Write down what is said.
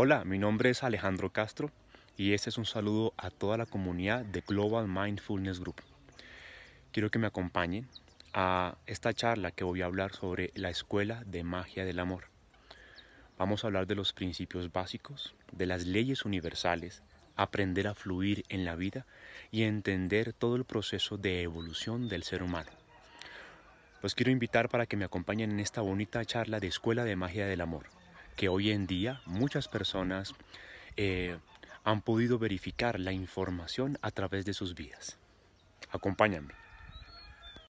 Hola, mi nombre es Alejandro Castro y este es un saludo a toda la comunidad de Global Mindfulness Group. Quiero que me acompañen a esta charla que voy a hablar sobre la escuela de magia del amor. Vamos a hablar de los principios básicos, de las leyes universales, aprender a fluir en la vida y entender todo el proceso de evolución del ser humano. Los quiero invitar para que me acompañen en esta bonita charla de Escuela de Magia del Amor que hoy en día muchas personas eh, han podido verificar la información a través de sus vidas. Acompáñame.